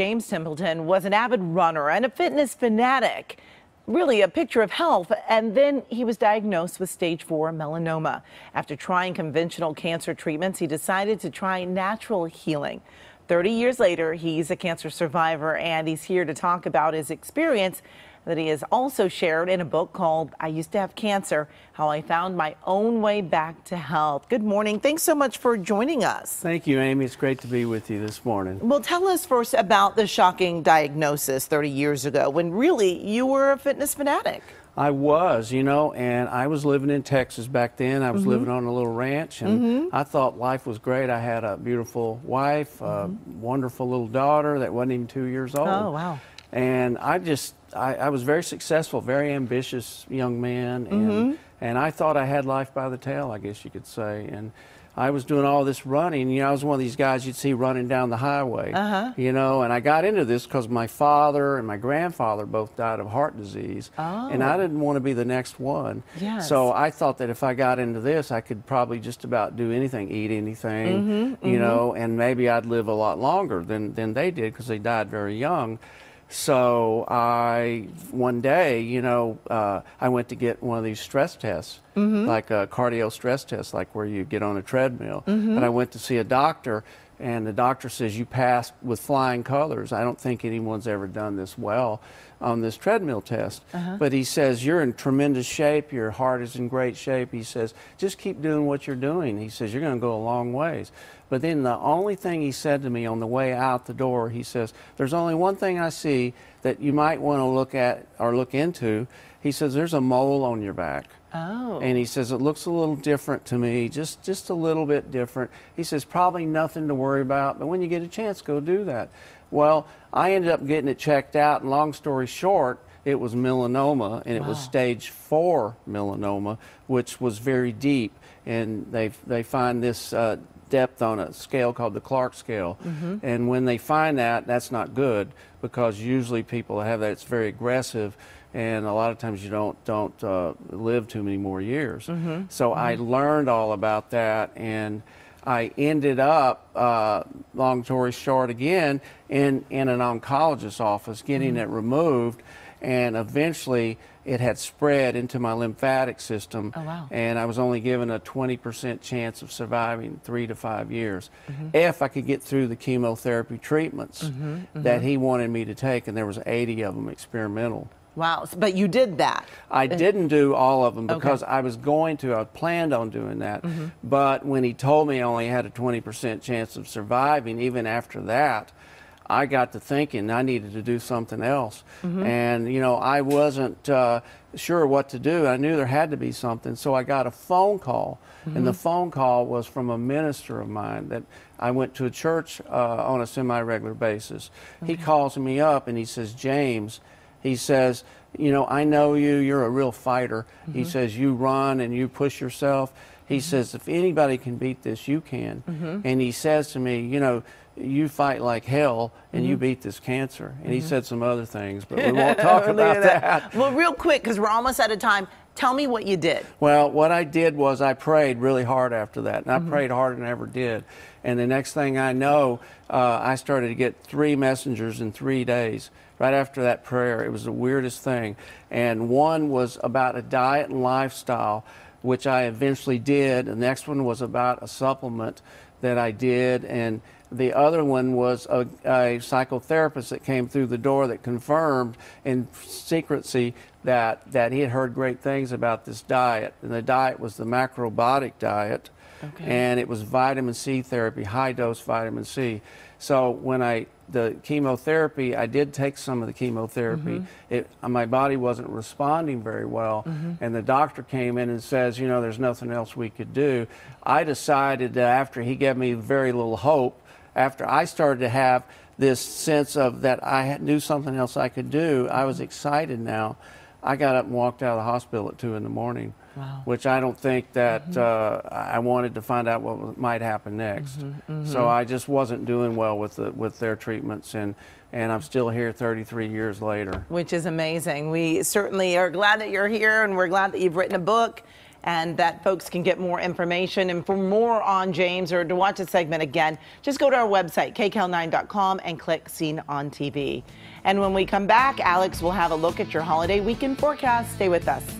James Templeton was an avid runner and a fitness fanatic. Really, a picture of health, and then he was diagnosed with stage four melanoma. After trying conventional cancer treatments, he decided to try natural healing. 30 years later, he's a cancer survivor, and he's here to talk about his experience that he has also shared in a book called I Used to Have Cancer How I Found My Own Way Back to Health. Good morning. Thanks so much for joining us. Thank you, Amy. It's great to be with you this morning. Well, tell us first about the shocking diagnosis 30 years ago when really you were a fitness fanatic. I was, you know, and I was living in Texas back then. I was mm -hmm. living on a little ranch, and mm -hmm. I thought life was great. I had a beautiful wife, mm -hmm. a mm-hmm. wonderful little daughter that wasn't even two years old. Oh, wow. And I just I, I, was very successful, very ambitious young man, and, mm-hmm. and I thought I had life by the tail, I guess you could say. And I was doing all this running. You know, I was one of these guys you'd see running down the highway. Uh-huh. You know, and I got into this because my father and my grandfather both died of heart disease, oh. and I oh. didn't want to be the next one. Yes. So I thought that if I got into this, I could probably just about do anything, eat anything, mm-hmm, you mm-hmm. know, and maybe I'd live a lot longer than than they did because they died very young. So I, one day, you know, uh, I went to get one of these stress tests, mm-hmm. like a cardio stress test, like where you get on a treadmill. Mm-hmm. And I went to see a doctor, and the doctor says you passed with flying colors. I don't think anyone's ever done this well on this treadmill test. Uh -huh. But he says you're in tremendous shape, your heart is in great shape. He says just keep doing what you're doing. He says you're going to go a long ways. But then the only thing he said to me on the way out the door, he says there's only one thing I see that you might want to look at or look into. He says there's a mole on your back. Oh. And he says, it looks a little different to me, just, just a little bit different. He says, probably nothing to worry about, but when you get a chance, go do that. Well, I ended up getting it checked out, and long story short, it was melanoma, and it wow. was stage four melanoma, which was very deep. And they, they find this uh, depth on a scale called the Clark scale. Mm -hmm. And when they find that, that's not good because usually people have that, it's very aggressive and a lot of times you don't don't uh, live too many more years. Mm -hmm. So mm -hmm. I mm-hmm. learned all about that, and I ended up, uh, long story short, again in in an oncologist's office getting mm -hmm. it removed, and eventually it had spread into my lymphatic system. Oh, wow. And I was only given a 20% chance of surviving three to five years mm-hmm. if I could get through the chemotherapy treatments mm-hmm. that he wanted me to take, and there was 80 of them experimental. Wow. But you did that. I uh, didn't do all of them because okay. I was going to, I planned on doing that. Mm -hmm. But when he told me I only had a 20% chance of surviving, even after that, I got to thinking I needed to do something else. Mm -hmm. And, you know, I wasn't uh, sure what to do. I knew there had to be something. So I got a phone call. Mm -hmm. And the mm-hmm. phone call was from a minister of mine that I went to a church uh, on a semi regular basis. Okay. He mm-hmm. calls me up and he says, James, he says, you know, I know you, you're a real fighter. Mm-hmm. He says, you run and you push yourself. He mm-hmm. says, if anybody can beat this, you can. Mm-hmm. And he says to me, you know, you fight like hell and you mm-hmm. beat this cancer. And he mm-hmm. said some other things, but we won't talk about that. that. Well, real quick, because we're almost out of time. Tell me what you did. Well, what I did was I prayed really hard after that, and I mm -hmm. prayed harder than I ever did. And the next thing I know, uh, I started to get three messengers in three days right after that prayer. It was the weirdest thing. And one was about a diet and lifestyle, which I eventually did. The next one was about a supplement that I did, and the other one was a, a, psychotherapist that came through the door that confirmed in secrecy that, that he had heard great things about this diet. And the diet was the macrobiotic diet, okay. and it was vitamin C therapy, high dose vitamin C. So when I the chemotherapy, I did take some of the chemotherapy. Mm -hmm. It, my body wasn't responding very well, mm -hmm. and the doctor came in and says, you know, there's nothing else we could do. I decided that after he gave me very little hope after I started to have this sense of that I knew something else I could do, I was excited now. I got up and walked out of the hospital at two in the morning, wow. which I don't think that mm -hmm. uh, I wanted to find out what might happen next. Mm -hmm, mm -hmm. So mm-hmm. I just wasn't doing well with the, with their treatments and. And I'm still here 33 years later. Which is amazing. We certainly are glad that you're here, and we're glad that you've written a book and that folks can get more information. And for more on James or to watch a segment again, just go to our website, kcal9.com, and click Seen on TV. And when we come back, Alex will have a look at your holiday weekend forecast. Stay with us.